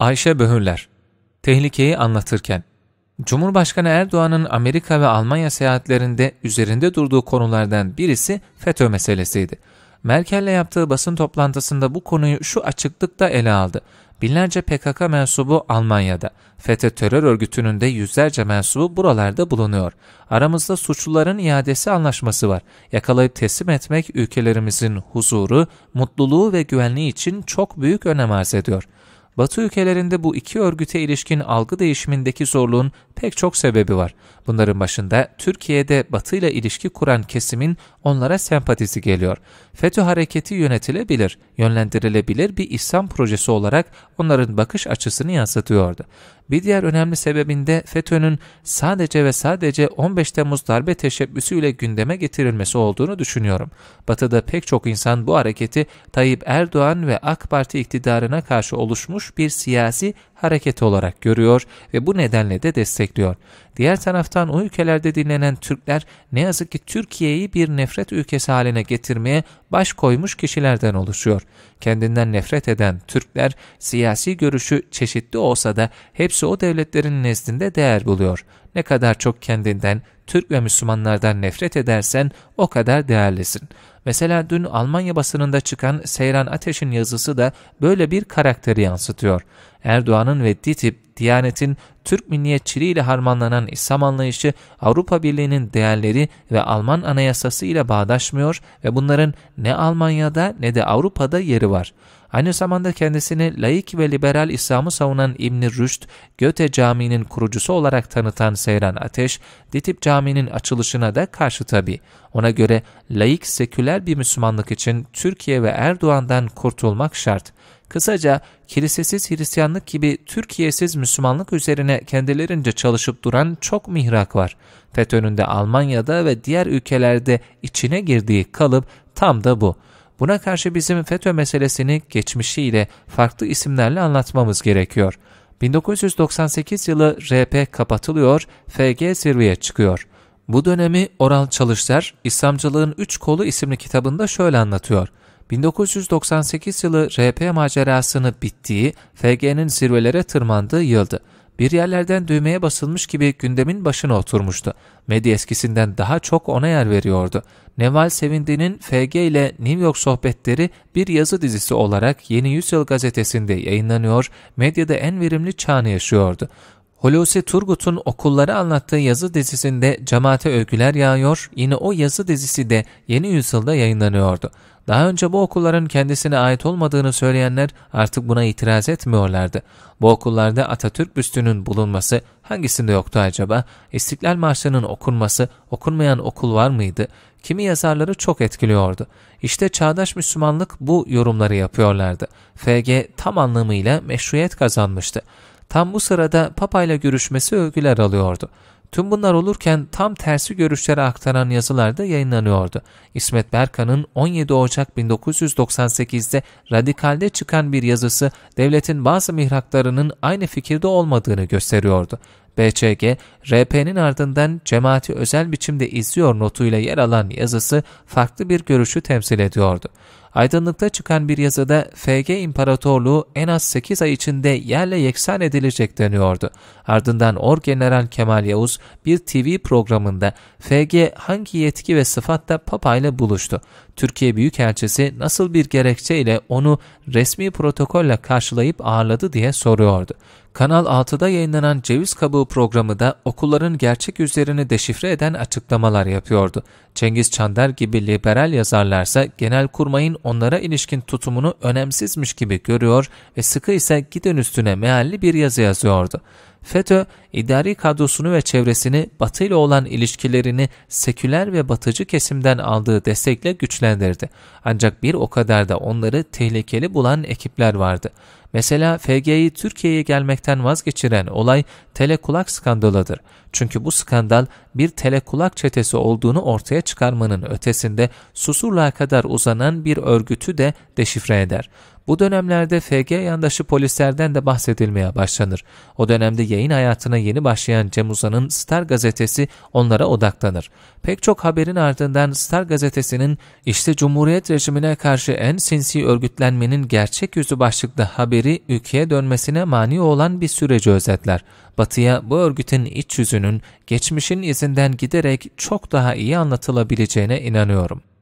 Ayşe Böhürler Tehlikeyi anlatırken Cumhurbaşkanı Erdoğan'ın Amerika ve Almanya seyahatlerinde üzerinde durduğu konulardan birisi FETÖ meselesiydi. Merkel'le yaptığı basın toplantısında bu konuyu şu açıklıkta ele aldı. Binlerce PKK mensubu Almanya'da. FETÖ terör örgütünün de yüzlerce mensubu buralarda bulunuyor. Aramızda suçluların iadesi anlaşması var. Yakalayıp teslim etmek ülkelerimizin huzuru, mutluluğu ve güvenliği için çok büyük önem arz ediyor.'' Batı ülkelerinde bu iki örgüte ilişkin algı değişimindeki zorluğun pek çok sebebi var. Bunların başında Türkiye'de Batı ile ilişki kuran kesimin onlara sempatisi geliyor. FETÖ hareketi yönetilebilir, yönlendirilebilir bir İslam projesi olarak onların bakış açısını yansıtıyordu. Bir diğer önemli sebebinde FETÖ'nün sadece ve sadece 15 Temmuz darbe teşebbüsüyle gündeme getirilmesi olduğunu düşünüyorum. Batı'da pek çok insan bu hareketi Tayyip Erdoğan ve AK Parti iktidarına karşı oluşmuş bir siyasi hareket olarak görüyor ve bu nedenle de destekliyor bekliyor. Diğer taraftan o ülkelerde dinlenen Türkler ne yazık ki Türkiye'yi bir nefret ülkesi haline getirmeye baş koymuş kişilerden oluşuyor. Kendinden nefret eden Türkler siyasi görüşü çeşitli olsa da hepsi o devletlerin nezdinde değer buluyor. Ne kadar çok kendinden, Türk ve Müslümanlardan nefret edersen o kadar değerlisin. Mesela dün Almanya basınında çıkan Seyran Ateş'in yazısı da böyle bir karakteri yansıtıyor. Erdoğan'ın ve DİTİB, Diyanet'in Türk milliyetçiliğiyle harmanlanan İslam anlayışı Avrupa Birliği'nin değerleri ve Alman anayasası ile bağdaşmıyor ve bunların ne Almanya'da ne de Avrupa'da yeri var. Aynı zamanda kendisini laik ve liberal İslam'ı savunan İbn-i Rüşd, Göte Camii'nin kurucusu olarak tanıtan Seyran Ateş, Ditip Camii'nin açılışına da karşı tabi. Ona göre laik seküler bir Müslümanlık için Türkiye ve Erdoğan'dan kurtulmak şart. Kısaca kilisesiz Hristiyanlık gibi Türkiye'siz Müslümanlık üzerine kendilerince çalışıp duran çok mihrak var. FETÖ'nün de Almanya'da ve diğer ülkelerde içine girdiği kalıp tam da bu. Buna karşı bizim FETÖ meselesini geçmişiyle farklı isimlerle anlatmamız gerekiyor. 1998 yılı RP kapatılıyor, FG zirveye çıkıyor. Bu dönemi Oral Çalışlar İslamcılığın Üç Kolu isimli kitabında şöyle anlatıyor. 1998 yılı RP macerasını bittiği, FG'nin zirvelere tırmandığı yıldı. Bir yerlerden düğmeye basılmış gibi gündemin başına oturmuştu. Medya eskisinden daha çok ona yer veriyordu. Neval Sevindi'nin FG ile New York sohbetleri bir yazı dizisi olarak Yeni Yüzyıl gazetesinde yayınlanıyor, medyada en verimli çağını yaşıyordu. Hulusi Turgut'un okulları anlattığı yazı dizisinde cemaate övgüler yağıyor, yine o yazı dizisi de yeni yüzyılda yayınlanıyordu. Daha önce bu okulların kendisine ait olmadığını söyleyenler artık buna itiraz etmiyorlardı. Bu okullarda Atatürk büstünün bulunması hangisinde yoktu acaba? İstiklal Marşı'nın okunması, okunmayan okul var mıydı? Kimi yazarları çok etkiliyordu. İşte çağdaş Müslümanlık bu yorumları yapıyorlardı. FG tam anlamıyla meşruiyet kazanmıştı. Tam bu sırada papayla görüşmesi övgüler alıyordu. Tüm bunlar olurken tam tersi görüşlere aktaran yazılar da yayınlanıyordu. İsmet Berkan'ın 17 Ocak 1998'de Radikal'de çıkan bir yazısı devletin bazı mihraklarının aynı fikirde olmadığını gösteriyordu. BCG, RP'nin ardından cemaati özel biçimde izliyor notuyla yer alan yazısı farklı bir görüşü temsil ediyordu. Aydınlıkta çıkan bir yazıda FG İmparatorluğu en az 8 ay içinde yerle yeksan edilecek deniyordu. Ardından Orgeneral Kemal Yavuz bir TV programında FG hangi yetki ve sıfatla Papa ile buluştu? Türkiye Büyükelçisi nasıl bir gerekçe ile onu resmi protokolle karşılayıp ağırladı diye soruyordu. Kanal 6'da yayınlanan Ceviz Kabuğu programı da okulların gerçek yüzlerini deşifre eden açıklamalar yapıyordu. Cengiz Çandar gibi liberal yazarlarsa genel kurmayın onlara ilişkin tutumunu önemsizmiş gibi görüyor ve sıkı ise giden üstüne mealli bir yazı yazıyordu. FETÖ, idari kadrosunu ve çevresini Batı ile olan ilişkilerini seküler ve batıcı kesimden aldığı destekle güçlendirdi. Ancak bir o kadar da onları tehlikeli bulan ekipler vardı. Mesela FG'yi Türkiye'ye gelmekten vazgeçiren olay telekulak skandalıdır. Çünkü bu skandal bir telekulak çetesi olduğunu ortaya çıkarmanın ötesinde susurluğa kadar uzanan bir örgütü de deşifre eder. Bu dönemlerde FG yandaşı polislerden de bahsedilmeye başlanır. O dönemde yayın hayatına yeni başlayan Cem Uzan'ın Star gazetesi onlara odaklanır. Pek çok haberin ardından Star gazetesinin işte Cumhuriyet rejimine karşı en sinsi örgütlenmenin gerçek yüzü başlıklı haberi ülkeye dönmesine mani olan bir süreci özetler. Batı'ya bu örgütün iç yüzünün geçmişin izinden giderek çok daha iyi anlatılabileceğine inanıyorum.